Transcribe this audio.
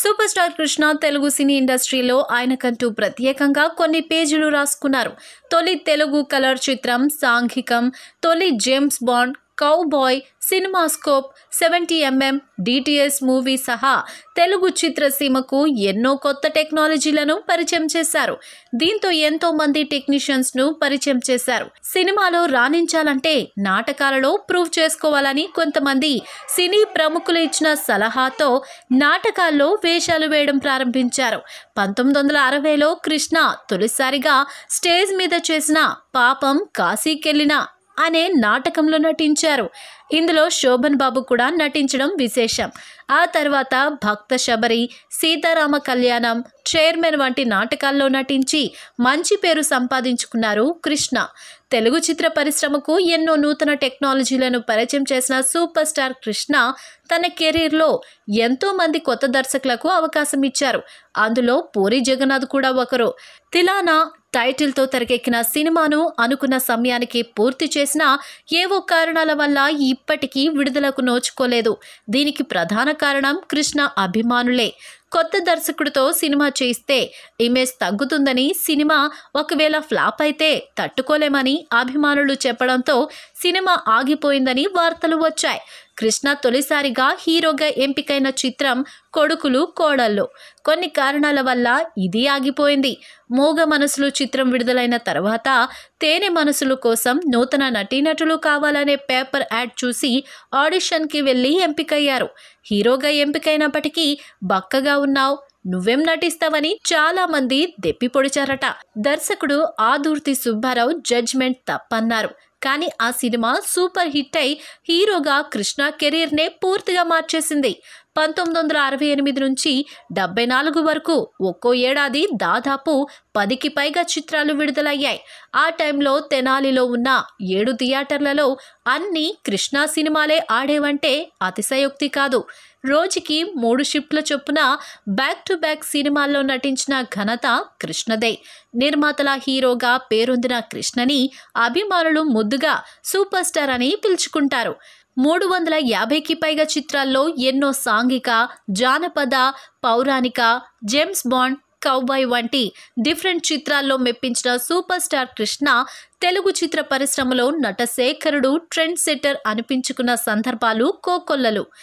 super superstar Krishna Telugu సినీ ఇండస్ట్రీలో ఆయనకంటూ ప్రత్యేకంగా కొన్ని పేజీలు రాసుకున్నారు తొలి తెలుగు కలర్ చిత్రం సాంఘికం తొలి James Bond cowboy CinemaScope seventy MM DTS movie సహా తెలుగు చిత్రసీమకు ఎన్నో కొత్త టెక్నాలజీలను పరిచయం చేశారు దీంతో ఎంతో మంది టెక్నీషియన్స్ ను పరిచయం చేశారు సినిమాలో రాణించాలంటే నాటకాలలో ప్రూవ్ చేసుకోవాలని కొంతమంది సినీ ప్రముఖులు ఇచ్చిన సలహాతో నాటకాల్లో వేషాలు వేయడం ప్రారంభించారు పంతొమ్మిది వందల అరవైలో కృష్ణ తొలిసారిగా స్టేజ్ మీద చేసిన పాపం కాశీకెళ్ళిన అనే నాటకంలో నటించారు ఇందులో శోభన్ బాబు కూడా నటించడం విశేషం ఆ తర్వాత భక్త శబరి సీతారామ కళ్యాణం చైర్మన్ వంటి నాటకాల్లో నటించి మంచి పేరు సంపాదించుకున్నారు కృష్ణ తెలుగు చిత్ర పరిశ్రమకు ఎన్నో నూతన టెక్నాలజీలను పరిచయం చేసిన సూపర్ స్టార్ కృష్ణ తన కెరీర్లో ఎంతో మంది కొత్త దర్శకులకు అవకాశం ఇచ్చారు అందులో పూరి జగన్నాథ్ కూడా ఒకరు తిలానా టైటిల్తో తెరకెక్కిన సినిమాను అనుకున్న సమయానికి పూర్తి చేసినా ఏవో కారణాల వల్ల ఈ ఇప్పటికీ విడుదలకు నోచుకోలేదు దీనికి ప్రధాన కారణం కృష్ణ అభిమానులే కొత్త దర్శకుడితో సినిమా చేస్తే ఇమేజ్ తగ్గుతుందని సినిమా ఒకవేళ ఫ్లాప్ అయితే తట్టుకోలేమని అభిమానులు చెప్పడంతో సినిమా ఆగిపోయిందని వార్తలు వచ్చాయి కృష్ణ తొలిసారిగా హీరోగా ఎంపికైన చిత్రం కొడుకులు కోడళ్ళు కొన్ని కారణాల వల్ల ఇది ఆగిపోయింది మూగ మనసులు చిత్రం విడుదలైన తర్వాత తేనె మనసులు కోసం నూతన నటీనటులు కావాలనే పేపర్ యాడ్ చూసి ఆడిషన్కి వెళ్ళి ఎంపికయ్యారు హీరోగా ఎంపికైనప్పటికీ బక్కగా ఉన్నావు నువ్వేం నటిస్తావని చాలా మంది దెప్పి పొడిచారట దర్శకుడు ఆదుర్తి సుబ్బారావు జడ్జ్మెంట్ తప్పన్నారు కానీ ఆ సినిమా సూపర్ హిట్ అయి హీరోగా కృష్ణ కెరీర్నే పూర్తిగా మార్చేసింది పంతొమ్మిది వందల అరవై ఎనిమిది నుంచి డెబ్బై నాలుగు వరకు ఒక్కో ఏడాది దాదాపు పదికి పైగా చిత్రాలు విడుదలయ్యాయి ఆ టైంలో తెనాలిలో ఉన్న ఏడు థియేటర్లలో అన్ని కృష్ణా సినిమాలే ఆడేవంటే అతిశయోక్తి కాదు రోజుకి మూడు షిఫ్ట్ల చొప్పున బ్యాక్ టు బ్యాక్ సినిమాల్లో నటించిన ఘనత కృష్ణదే నిర్మాతల హీరోగా పేరొందిన కృష్ణని అభిమానులు ముద్దుగా సూపర్ స్టార్ అని పిలుచుకుంటారు మూడు వందల యాభైకి పైగా చిత్రాల్లో ఎన్నో సాంఘిక జానపద పౌరాణిక జేమ్స్ బాండ్ కౌబాయ్ వంటి డిఫరెంట్ చిత్రాల్లో మెప్పించిన సూపర్ స్టార్ కృష్ణ తెలుగు చిత్ర పరిశ్రమలో నటశేఖరుడు ట్రెండ్ సెట్టర్ అనిపించుకున్న సందర్భాలు కోకొల్లలు